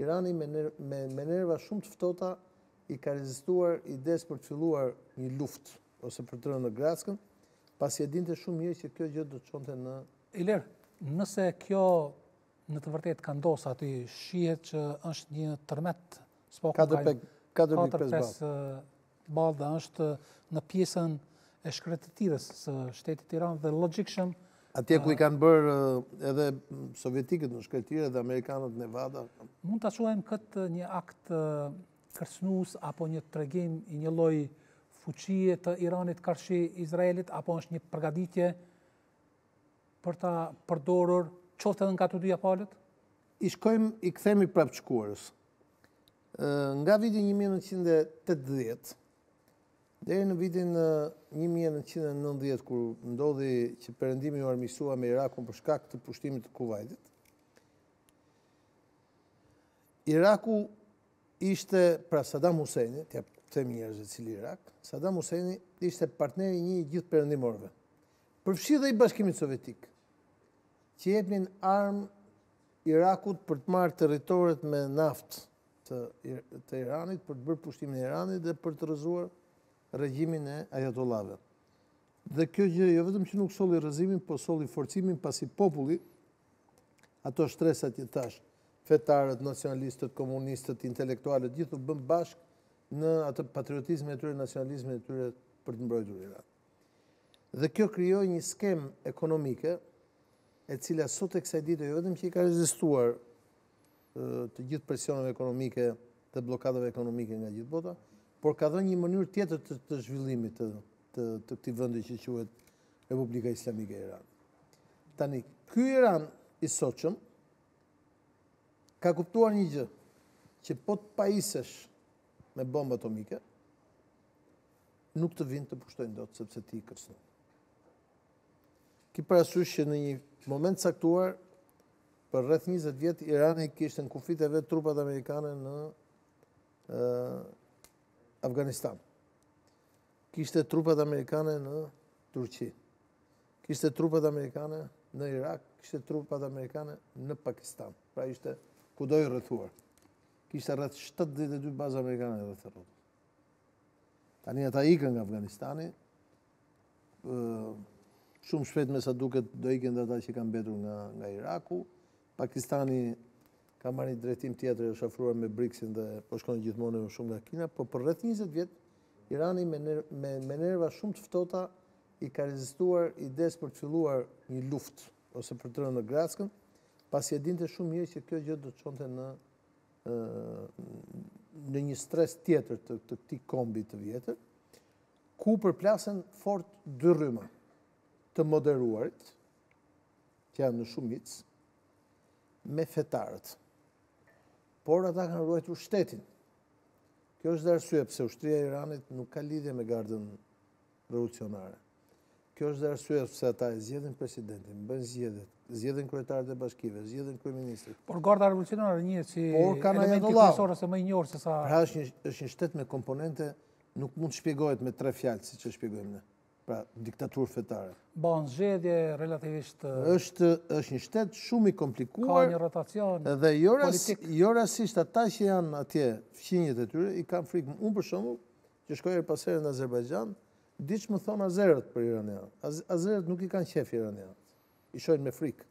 Irani me menerva shumë të ftohta i ka rezistuar ides për të filluar një luftë ose për të rënë në Gracën, pasi e dinte shumë mirë që kjo gjë do të çonte në Iler, nëse kjo në të vërtetë ka ndosë aty, shihet që është një tërmet spo 4.5 balë dhe është në pjesën e shkretëtirës së shtetit Iran dhe logikshëm, Atje ku i ah. kanë bërë eh, edhe mm, sovjetikët në shkeltire dhe Amerikanët në Nevada. Mund të quajmë këtë eh, një akt eh, kërsnus apo një tregim i një loj fuqie të Iranit kërshi Izraelit apo është një përgaditje për ta përdorur qoftë edhe nga të dyja palët? I shkojmë i këthemi prapë qëkuarës. Nga vidi 1980, Dhe në vitin 1990, kur ndodhi që përëndimi u armisua me Irakun për shkak të pushtimit të Kuwaitit, Iraku ishte, pra Saddam Huseini, tja temi e cili Irak, Saddam Husseini ishte partneri një gjithë përëndimorve. Përfshi dhe i bashkimit sovjetik, që jepnin armë Irakut për të marë territoret me naftë të Iranit, për të bërë pushtimin Iranit dhe për të rëzuar regjimin e ajatollave. Dhe kjo gjë jo vetëm që nuk soli rëzimin, por soli forcimin pasi populli, ato shtresat jetash, tash, fetarët, nacionalistët, komunistët, intelektualët, gjithë të bëm bashkë në atë patriotizme e tyre, nacionalizme e tyre për të mbrojtur gjurira. Dhe kjo kryoj një skem ekonomike, e cila sot e kësaj ditë, jo vetëm që i ka rezistuar të gjithë presionëve ekonomike, të blokadove ekonomike nga gjithë bota, por ka dhe një mënyrë tjetër të, zhvillimit të, të, këti vëndi që quet Republika Islamike e Iran. Tani, ky Iran i soqëm ka kuptuar një gjë, që po të pajisesh me bombë atomike, nuk të vind të pushtojnë do të sepse ti i kërsnë. Ki parasysh që në një moment saktuar, për rreth 20 vjetë, Iran e kishtë në kufit e vetë trupat Amerikane në Afganistan. Kishte trupat amerikane në Turqi. Kishte trupat amerikane në Irak, kishte trupat amerikane në Pakistan. Pra ishte kudo i rrethuar. Kishte rreth 72 bazë amerikane rreth rrugë. Tani ata ikën nga Afganistani, shumë shpejt me sa duket do ikën ata që kanë mbetur nga nga Iraku. Pakistani ka marrë një drejtim tjetër e është afruar me BRICS-in dhe po shkon gjithmonë më shumë nga Kina, por për rreth 20 vjet Irani me me, nerva shumë të ftohta i ka rezistuar ides për të filluar një luftë ose për të rënë në Graskën, pasi e dinte shumë mirë që kjo gjë do të çonte në në një stres tjetër të të këtij kombi të vjetër, ku plasën fort dy të moderuarit që janë në shumicë me fetarët por ata kanë ruajtur shtetin. Kjo është arsye pse ushtria e Iranit nuk ka lidhje me gardën revolucionare. Kjo është arsye pse ata e zgjedhin presidentin, bën zgjedhjet, zgjedhin kryetarët e bashkive, zgjedhin kryeministrin. Por garda revolucionare një si por kanë edhe ose më i njërë se sa. Pra është një, është një shtet me komponente nuk mund të shpjegohet me tre fjalë siç e shpjegojmë ne pra diktaturë fetare. Ba, në zxedje relativisht... është, është një shtetë shumë i komplikuar. Ka një rotacion jo politik. Dhe jo rasisht ata që janë atje fqinjët e tyre, i kam frikë. Unë për shumë, që e pasere në Azerbajgjan, diqë më thonë Azerët për Iranian. Azerët nuk i kanë qefë Iranian. I shojnë me frikë.